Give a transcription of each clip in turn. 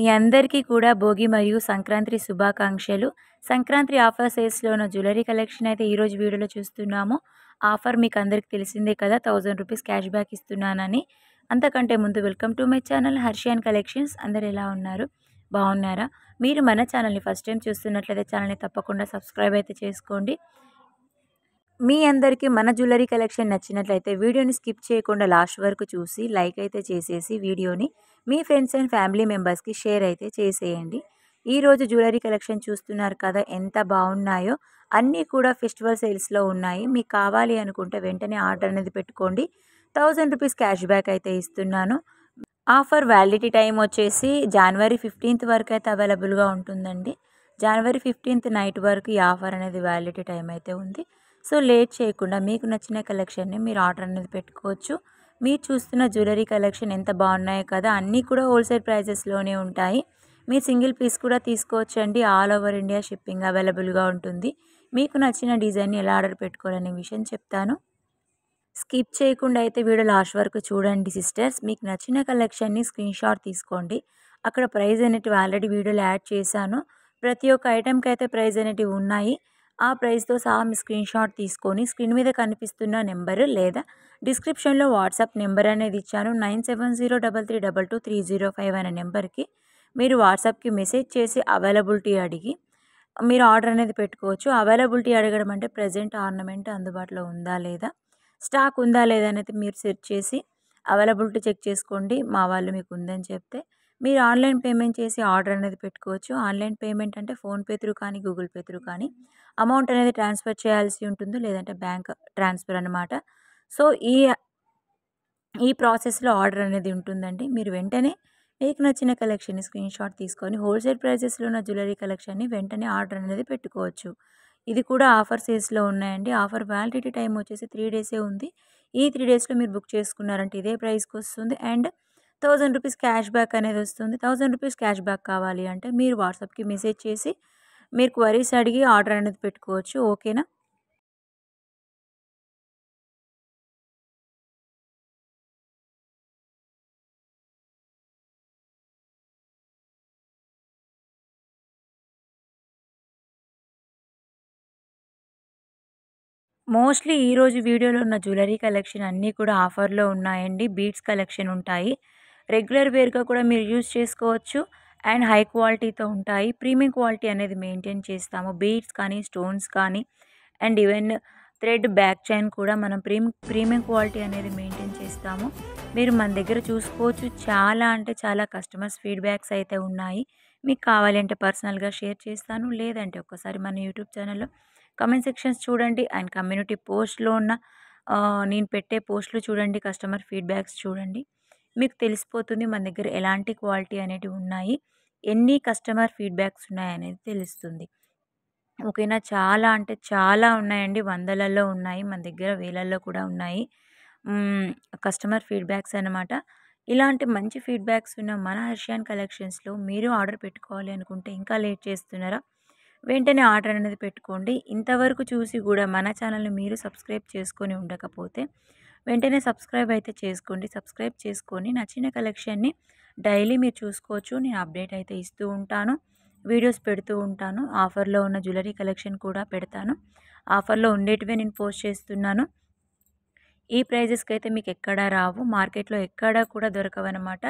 మీ అందరికీ కూడా భోగి మరియు సంక్రాంతి శుభాకాంక్షలు సంక్రాంతి ఆఫర్ సేల్స్లోన జ్యువెలరీ కలెక్షన్ అయితే ఈరోజు వీడియోలో చూస్తున్నాము ఆఫర్ మీకు అందరికీ తెలిసిందే కదా థౌజండ్ రూపీస్ క్యాష్ బ్యాక్ ఇస్తున్నానని అంతకంటే ముందు welcome to my channel Harshiyan collections అందరు ఎలా ఉన్నారు బాగున్నారా మీరు మన ఛానల్ని ఫస్ట్ టైం చూస్తున్నట్లయితే ఛానల్ని తప్పకుండా సబ్స్క్రైబ్ అయితే చేసుకోండి మీ అందరికీ మన జ్యువెలరీ కలెక్షన్ నచ్చినట్లయితే వీడియోని స్కిప్ చేయకుండా లాస్ట్ వరకు చూసి లైక్ అయితే చేసేసి వీడియోని మీ ఫ్రెండ్స్ అండ్ ఫ్యామిలీ మెంబర్స్కి షేర్ అయితే చేసేయండి ఈరోజు జ్యువెలరీ కలెక్షన్ చూస్తున్నారు కదా ఎంత బాగున్నాయో అన్నీ కూడా ఫెస్టివల్ సేల్స్లో ఉన్నాయి మీకు కావాలి అనుకుంటే వెంటనే ఆర్డర్ అనేది పెట్టుకోండి థౌజండ్ రూపీస్ క్యాష్ బ్యాక్ అయితే ఇస్తున్నాను ఆఫర్ వ్యాలిడిటీ టైం వచ్చేసి జనవరి ఫిఫ్టీన్త్ వరకు అయితే అవైలబుల్గా ఉంటుందండి జనవరి ఫిఫ్టీన్త్ నైట్ వరకు ఈ ఆఫర్ అనేది వ్యాలిడిటీ టైం అయితే ఉంది సో లేట్ చేయకుండా మీకు నచ్చిన కలెక్షన్ని మీరు ఆర్డర్ అనేది పెట్టుకోవచ్చు మీరు చూస్తున్న జ్యువెలరీ కలెక్షన్ ఎంత బాగున్నాయో కదా అన్నీ కూడా హోల్సేల్ ప్రైజెస్లోనే ఉంటాయి మీరు సింగిల్ పీస్ కూడా తీసుకోవచ్చండి ఆల్ ఓవర్ ఇండియా షిప్పింగ్ అవైలబుల్గా ఉంటుంది మీకు నచ్చిన డిజైన్ని ఎలా ఆర్డర్ పెట్టుకోవాలనే విషయం చెప్తాను స్కిప్ చేయకుండా అయితే వీడియో లాస్ట్ వరకు చూడండి సిస్టర్స్ మీకు నచ్చిన కలెక్షన్ని స్క్రీన్ షాట్ తీసుకోండి అక్కడ ప్రైజ్ అనేటివి ఆల్రెడీ వీడియోలో యాడ్ చేశాను ప్రతి ఒక్క ఐటెంకి అయితే ప్రైజ్ అనేటివి ఉన్నాయి ఆ ప్రైస్తో సహా మీ స్క్రీన్ షాట్ తీసుకొని స్క్రీన్ మీద కనిపిస్తున్న నెంబరు లేదా డిస్క్రిప్షన్లో వాట్సాప్ నెంబర్ అనేది ఇచ్చాను nine seven zero double three double two three zero five అనే నెంబర్కి మీరు వాట్సాప్కి మెసేజ్ చేసి అవైలబిలిటీ అడిగి మీరు ఆర్డర్ అనేది పెట్టుకోవచ్చు అవైలబిలిటీ అడగడం అంటే ప్రజెంట్ ఆర్నమెంట్ అందుబాటులో ఉందా లేదా స్టాక్ ఉందా లేదా అనేది మీరు సెర్చ్ చేసి అవైలబిలిటీ చెక్ చేసుకోండి మా వాళ్ళు మీకు ఉందని చెప్తే మీరు ఆన్లైన్ పేమెంట్ చేసి ఆర్డర్ అనేది పెట్టుకోవచ్చు ఆన్లైన్ పేమెంట్ అంటే ఫోన్పే త్రూ కానీ గూగుల్ పే త్రూ కానీ అమౌంట్ అనేది ట్రాన్స్ఫర్ చేయాల్సి ఉంటుంది లేదంటే బ్యాంక్ ట్రాన్స్ఫర్ అనమాట సో ఈ ఈ ప్రాసెస్లో ఆర్డర్ అనేది ఉంటుందండి మీరు వెంటనే మీకు నచ్చిన కలెక్షన్ని స్క్రీన్ షాట్ తీసుకొని హోల్సేల్ ప్రైజెస్లో ఉన్న జ్యువెలరీ కలెక్షన్ని వెంటనే ఆర్డర్ అనేది పెట్టుకోవచ్చు ఇది కూడా ఆఫర్ సేల్స్లో ఉన్నాయండి ఆఫర్ వ్యాలిడిటీ టైం వచ్చేసి త్రీ డేసే ఉంది ఈ త్రీ డేస్లో మీరు బుక్ చేసుకున్నారంటే ఇదే ప్రైస్కి వస్తుంది and thousand rupees cash back అనేది వస్తుంది థౌజండ్ రూపీస్ క్యాష్ బ్యాక్ కావాలి అంటే మీరు వాట్సాప్కి మెసేజ్ చేసి మీరు క్వరీస్ అడిగి ఆర్డర్ అనేది పెట్టుకోవచ్చు ఓకేనా మోస్ట్లీ ఈరోజు వీడియోలో ఉన్న జ్యువెలరీ కలెక్షన్ అన్నీ కూడా ఆఫర్లో ఉన్నాయండి బీట్స్ కలెక్షన్ ఉంటాయి రెగ్యులర్ వేర్గా కూడా మీరు యూజ్ చేసుకోవచ్చు అండ్ హై క్వాలిటీతో ఉంటాయి ప్రీమియం క్వాలిటీ అనేది మెయింటైన్ చేస్తాము బీడ్స్ కానీ స్టోన్స్ కానీ and even thread back chain కూడా మనం ప్రీమి ప్రీమియం క్వాలిటీ అనేది మెయింటైన్ చేస్తాము మీరు మన దగ్గర చూసుకోవచ్చు చాలా అంటే చాలా కస్టమర్స్ ఫీడ్బ్యాక్స్ అయితే ఉన్నాయి మీకు కావాలంటే పర్సనల్గా షేర్ చేస్తాను లేదంటే ఒక్కసారి మన యూట్యూబ్ ఛానల్లో కమెంట్ సెక్షన్స్ చూడండి అండ్ కమ్యూనిటీ పోస్ట్లో ఉన్న నేను పెట్టే పోస్ట్లు చూడండి కస్టమర్ ఫీడ్బ్యాక్స్ చూడండి మీకు తెలిసిపోతుంది మన దగ్గర ఎలాంటి క్వాలిటీ అనేటివి ఉన్నాయి ఎన్ని కస్టమర్ ఫీడ్బ్యాక్స్ ఉన్నాయనేది తెలుస్తుంది ఓకేనా చాలా అంటే చాలా ఉన్నాయండి వందలలో ఉన్నాయి మన దగ్గర వేలల్లో కూడా ఉన్నాయి కస్టమర్ ఫీడ్బ్యాక్స్ అనమాట ఇలాంటి మంచి ఫీడ్బ్యాక్స్ ఉన్న మన హర్షియాన్ కలెక్షన్స్లో మీరు ఆర్డర్ పెట్టుకోవాలి అనుకుంటే ఇంకా లేట్ చేస్తున్నారా వెంటనే ఆర్డర్ అనేది పెట్టుకోండి ఇంతవరకు చూసి కూడా మన ఛానల్ని మీరు సబ్స్క్రైబ్ చేసుకొని ఉండకపోతే వెంటనే సబ్స్క్రైబ్ అయితే చేసుకోండి సబ్స్క్రైబ్ చేసుకొని నచ్చిన కలెక్షన్ని డైలీ మీరు చూసుకోవచ్చు నేను అప్డేట్ అయితే ఇస్తూ ఉంటాను వీడియోస్ పెడుతూ ఉంటాను ఆఫర్లో ఉన్న జ్యువెలరీ కలెక్షన్ కూడా పెడతాను ఆఫర్లో ఉండేటివే నేను పోస్ట్ చేస్తున్నాను ఈ ప్రైజెస్కి అయితే మీకు ఎక్కడా రావు మార్కెట్లో ఎక్కడా కూడా దొరకవన్నమాట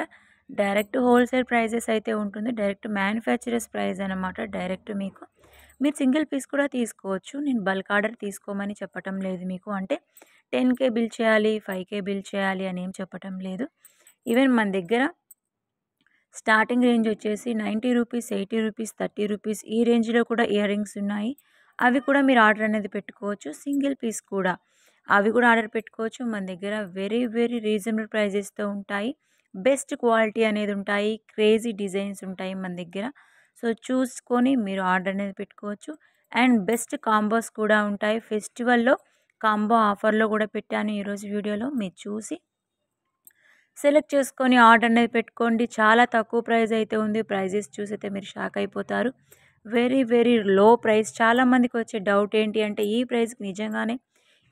డైరెక్ట్ హోల్సేల్ ప్రైజెస్ అయితే ఉంటుంది డైరెక్ట్ మ్యానుఫ్యాక్చరర్స్ ప్రైజ్ అనమాట డైరెక్ట్ మీకు మీరు సింగిల్ పీస్ కూడా తీసుకోవచ్చు నేను బల్క్ ఆర్డర్ తీసుకోమని చెప్పటం లేదు మీకు అంటే టెన్కే బిల్ చేయాలి ఫైవ్కే బిల్ చేయాలి అని ఏం చెప్పటం లేదు ఈవెన్ మన దగ్గర స్టార్టింగ్ రేంజ్ వచ్చేసి ninety rupees eighty rupees thirty rupees ఈ రేంజ్లో కూడా ఇయర్ రింగ్స్ ఉన్నాయి అవి కూడా మీరు ఆర్డర్ అనేది పెట్టుకోవచ్చు సింగిల్ పీస్ కూడా అవి కూడా ఆర్డర్ పెట్టుకోవచ్చు మన దగ్గర వెరీ వెరీ రీజనబుల్ ప్రైజెస్తో ఉంటాయి బెస్ట్ క్వాలిటీ అనేది ఉంటాయి క్రేజీ డిజైన్స్ ఉంటాయి మన దగ్గర సో చూసుకొని మీరు ఆర్డర్ అనేది పెట్టుకోవచ్చు అండ్ బెస్ట్ కాంబోస్ కూడా ఉంటాయి ఫెస్టివల్లో కాంబో ఆఫర్లో కూడా పెట్టాను ఈరోజు వీడియోలో మీరు చూసి సెలెక్ట్ చేసుకొని ఆర్డర్ అనేది పెట్టుకోండి చాలా తక్కువ ప్రైజ్ అయితే ఉంది ప్రైజెస్ చూసి అయితే మీరు షాక్ అయిపోతారు వెరీ వెరీ లో ప్రైస్ చాలామందికి వచ్చే డౌట్ ఏంటి అంటే ఈ ప్రైస్కి నిజంగానే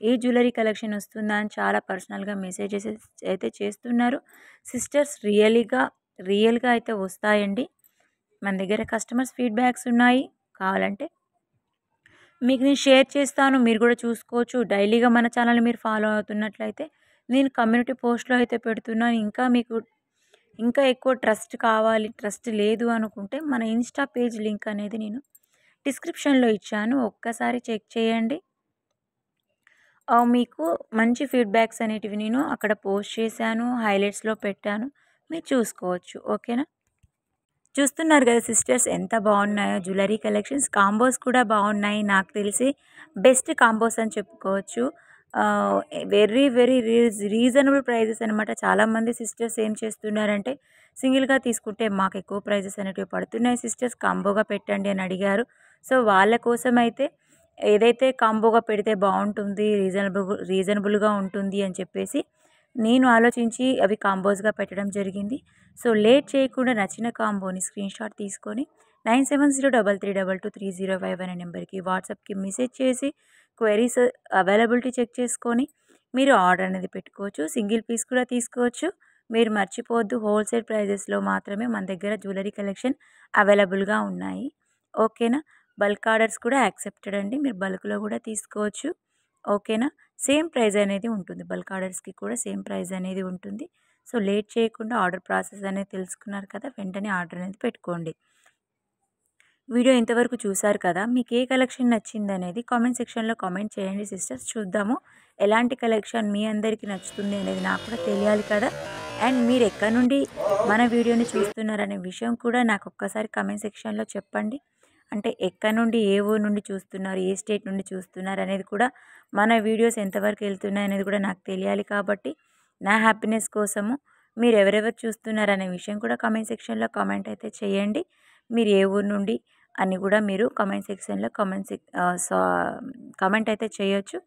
ఏ జ్యువెలరీ కలెక్షన్ వస్తుందా అని చాలా పర్సనల్గా మెసేజెస్ అయితే చేస్తున్నారు సిస్టర్స్ రియల్గా రియల్గా అయితే వస్తాయండి మన దగ్గర కస్టమర్స్ ఫీడ్బ్యాక్స్ ఉన్నాయి కావాలంటే మీకు నేను షేర్ చేస్తాను మీరు కూడా చూసుకోవచ్చు డైలీగా మన ఛానల్ని మీరు ఫాలో అవుతున్నట్లయితే నేను కమ్యూనిటీ పోస్ట్లో అయితే పెడుతున్నాను ఇంకా మీకు ఇంకా ఎక్కువ ట్రస్ట్ కావాలి ట్రస్ట్ లేదు అనుకుంటే మన ఇన్స్టా పేజ్ లింక్ అనేది నేను డిస్క్రిప్షన్లో ఇచ్చాను ఒక్కసారి చెక్ చేయండి మీకు మంచి ఫీడ్బ్యాక్స్ అనేటివి నేను అక్కడ పోస్ట్ చేశాను హైలైట్స్లో పెట్టాను మీరు చూసుకోవచ్చు ఓకేనా చూస్తున్నారు కదా సిస్టర్స్ ఎంత బాగున్నాయో జ్యువెలరీ కలెక్షన్స్ కాంబోస్ కూడా బాగున్నాయి నాకు తెలిసి బెస్ట్ కాంబోస్ అని చెప్పుకోవచ్చు వెరీ వెరీ రీజనబుల్ ప్రైజెస్ అనమాట చాలామంది సిస్టర్స్ ఏం చేస్తున్నారంటే సింగిల్గా తీసుకుంటే మాకు ఎక్కువ ప్రైజెస్ అనేటివి పడుతున్నాయి సిస్టర్స్ కాంబోగా పెట్టండి అని అడిగారు సో వాళ్ళ కోసం అయితే ఏదైతే కాంబోగా పెడితే బాగుంటుంది రీజనబుల్ రీజనబుల్గా ఉంటుంది అని చెప్పేసి నేను ఆలోచించి అవి కాంబోస్గా పెట్టడం జరిగింది సో లేట్ చేయకుండా నచ్చిన కాంబోని స్క్రీన్ షాట్ తీసుకొని nine seven zero double three double two three zero five అనే నెంబర్కి వాట్సాప్కి మెసేజ్ చేసి క్వైరీస్ అవైలబిలిటీ చెక్ చేసుకొని మీరు ఆర్డర్ అనేది పెట్టుకోవచ్చు సింగిల్ పీస్ కూడా తీసుకోవచ్చు మీరు మర్చిపోవద్దు హోల్సేల్ ప్రైజెస్లో మాత్రమే మన దగ్గర జ్యువెలరీ కలెక్షన్ అవైలబుల్గా ఉన్నాయి ఓకేనా బల్క్ ఆర్డర్స్ కూడా యాక్సెప్టెడ్ అండి మీరు బల్క్లో కూడా తీసుకోవచ్చు ఓకేనా సేమ్ ప్రైజ్ అనేది ఉంటుంది బల్క్ ఆర్డర్స్కి కూడా సేమ్ ప్రైజ్ అనేది ఉంటుంది సో లేట్ చేయకుండా ఆర్డర్ ప్రాసెస్ అనేది తెలుసుకున్నారు కదా వెంటనే ఆర్డర్ అనేది పెట్టుకోండి వీడియో ఇంతవరకు చూశారు కదా మీకు ఏ కలెక్షన్ నచ్చింది అనేది కామెంట్ సెక్షన్లో కామెంట్ చేయండి సిస్టర్స్ చూద్దాము ఎలాంటి కలెక్షన్ మీ అందరికీ నచ్చుతుంది అనేది నాకు కూడా తెలియాలి కదా అండ్ మీరు ఎక్కడి నుండి మన వీడియోని చూస్తున్నారనే విషయం కూడా నాకు ఒక్కసారి కామెంట్ సెక్షన్లో చెప్పండి అంటే ఎక్కడి నుండి ఏ ఊరు నుండి చూస్తున్నారు ఏ స్టేట్ నుండి చూస్తున్నారు అనేది కూడా మన వీడియోస్ ఎంతవరకు వెళ్తున్నాయి అనేది కూడా నాకు తెలియాలి కాబట్టి నా హ్యాపీనెస్ కోసము మీరు ఎవరెవరు చూస్తున్నారనే విషయం కూడా కామెంట్ సెక్షన్లో కామెంట్ అయితే చేయండి మీరు ఏ ఊరు నుండి అని కూడా మీరు కామెంట్ సెక్షన్లో కామెంట్ సెక్ కామెంట్ అయితే చేయొచ్చు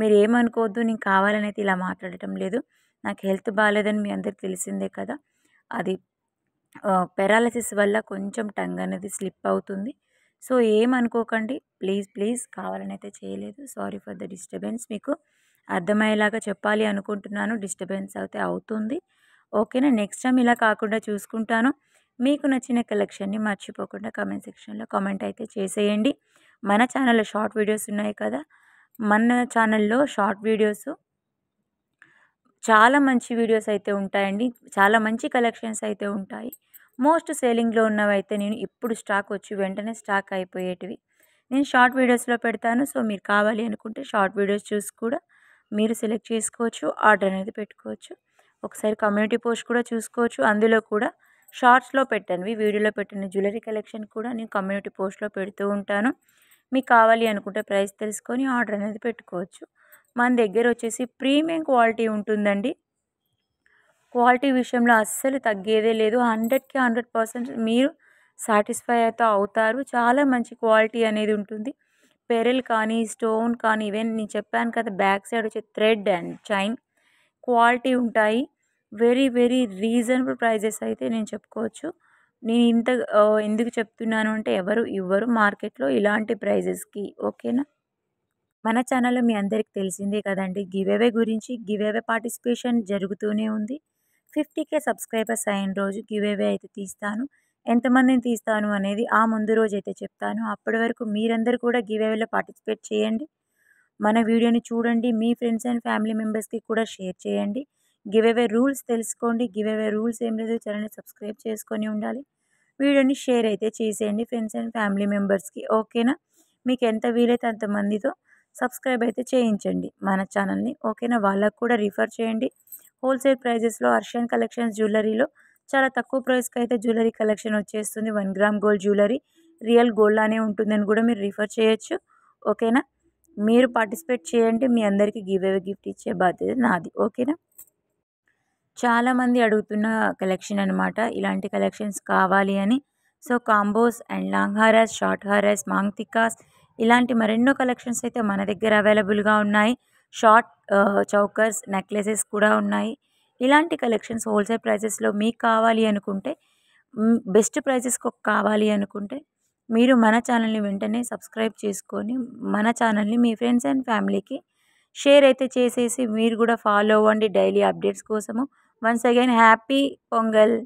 మీరు ఏమనుకోవద్దు నేను కావాలనేది ఇలా మాట్లాడటం లేదు నాకు హెల్త్ బాగాలేదని మీ అందరికి తెలిసిందే కదా అది పెరాలసిస్ వల్ల కొంచెం టంగ్ అనేది స్లిప్ అవుతుంది సో ఏమనుకోకండి ప్లీజ్ ప్లీజ్ కావాలని అయితే చేయలేదు సారీ ఫర్ ద డిస్టర్బెన్స్ మీకు అర్థమయ్యేలాగా చెప్పాలి అనుకుంటున్నాను డిస్టర్బెన్స్ అయితే అవుతుంది ఓకేనా నెక్స్ట్ టైం ఇలా కాకుండా చూసుకుంటాను మీకు నచ్చిన కలెక్షన్ని మర్చిపోకుండా కామెంట్ సెక్షన్లో కామెంట్ అయితే చేసేయండి మన ఛానల్లో షార్ట్ వీడియోస్ ఉన్నాయి కదా మన ఛానల్లో షార్ట్ వీడియోస్ చాలా మంచి వీడియోస్ అయితే ఉంటాయండి చాలా మంచి కలెక్షన్స్ అయితే ఉంటాయి మోస్ట్ సేలింగ్లో ఉన్నవైతే నేను ఇప్పుడు స్టాక్ వచ్చి వెంటనే స్టాక్ అయిపోయేటివి నేను షార్ట్ వీడియోస్లో పెడతాను సో మీరు కావాలి అనుకుంటే షార్ట్ వీడియోస్ చూసి కూడా మీరు సెలెక్ట్ చేసుకోవచ్చు ఆర్డర్ అనేది పెట్టుకోవచ్చు ఒకసారి కమ్యూనిటీ పోస్ట్ కూడా చూసుకోవచ్చు అందులో కూడా షార్ట్స్లో పెట్టాను వీడియోలో పెట్టిన జ్యువెలరీ కలెక్షన్ కూడా నేను కమ్యూనిటీ పోస్ట్లో పెడుతూ ఉంటాను మీకు కావాలి అనుకుంటే ప్రైస్ తెలుసుకొని ఆర్డర్ అనేది పెట్టుకోవచ్చు మన దగ్గర వచ్చేసి ప్రీమియం క్వాలిటీ ఉంటుందండి క్వాలిటీ విషయంలో అస్సలు తగ్గేదే లేదు హండ్రెడ్కి హండ్రెడ్ పర్సెంట్ మీరు సాటిస్ఫై అయితే అవుతారు చాలా మంచి క్వాలిటీ అనేది ఉంటుంది పెరల్ కానీ స్టోన్ కానీ ఇవే నేను చెప్పాను కదా బ్యాక్ సైడ్ వచ్చే థ్రెడ్ అండ్ చైన్ క్వాలిటీ ఉంటాయి వెరీ వెరీ రీజనబుల్ ప్రైజెస్ అయితే నేను చెప్పుకోవచ్చు నేను ఇంత ఎందుకు చెప్తున్నాను అంటే ఎవరు ఇవ్వరు మార్కెట్లో ఇలాంటి ప్రైజెస్కి ఓకేనా మన ఛానల్లో మీ అందరికీ తెలిసిందే కదండి గివ్ గురించి గివ్ పార్టిసిపేషన్ జరుగుతూనే ఉంది ఫిఫ్టీ కే సబ్స్క్రైబర్స్ అయిన రోజు గివేవే అయితే తీస్తాను ఎంతమందిని తీస్తాను అనేది ఆ ముందు రోజు అయితే చెప్తాను అప్పటి వరకు మీరందరూ కూడా గివేవేలో పార్టిసిపేట్ చేయండి మన వీడియోని చూడండి మీ ఫ్రెండ్స్ అండ్ ఫ్యామిలీ మెంబర్స్కి కూడా షేర్ చేయండి గివేవే రూల్స్ తెలుసుకోండి గివేవే రూల్స్ ఏం లేదు ఛానల్ని సబ్స్క్రైబ్ చేసుకొని ఉండాలి వీడియోని షేర్ అయితే చేసేయండి ఫ్రెండ్స్ అండ్ ఫ్యామిలీ మెంబర్స్కి ఓకేనా మీకు ఎంత వీలైతే అంతమందితో సబ్స్క్రైబ్ అయితే చేయించండి మన ఛానల్ని ఓకేనా వాళ్ళకు కూడా రిఫర్ చేయండి హోల్సేల్ ప్రైజెస్లో అర్షియన్ కలెక్షన్స్ జ్యువెలరీలో చాలా తక్కువ ప్రైస్కి అయితే జ్యువెలరీ కలెక్షన్ వచ్చేస్తుంది one gram gold jewellery real gold లానే ఉంటుందని కూడా మీరు రిఫర్ చేయొచ్చు ఓకేనా మీరు పార్టిసిపేట్ చేయండి మీ అందరికీ గివ్ అవే గిఫ్ట్ ఇచ్చే బాధ్యత నాది ఓకేనా చాలామంది అడుగుతున్న కలెక్షన్ అనమాట ఇలాంటి కలెక్షన్స్ కావాలి అని సో కాంబోస్ అండ్ లాంగ్ హారాస్ షార్ట్ హారాస్ మాంగ్ తికాస్ ఇలాంటి మరెన్నో కలెక్షన్స్ అయితే మన దగ్గర అవైలబుల్గా ఉన్నాయి షార్ట్ చౌకర్స్ నెక్లెసెస్ కూడా ఉన్నాయి ఇలాంటి కలెక్షన్స్ హోల్సేల్ ప్రైసెస్లో మీకు కావాలి అనుకుంటే బెస్ట్ ప్రైసెస్కి కావాలి అనుకుంటే మీరు మన ఛానల్ని వెంటనే సబ్స్క్రైబ్ చేసుకొని మన ఛానల్ని మీ ఫ్రెండ్స్ అండ్ ఫ్యామిలీకి షేర్ అయితే చేసేసి మీరు కూడా ఫాలో అవ్వండి డైలీ అప్డేట్స్ కోసము వన్స్ అగైన్ హ్యాపీ పొంగల్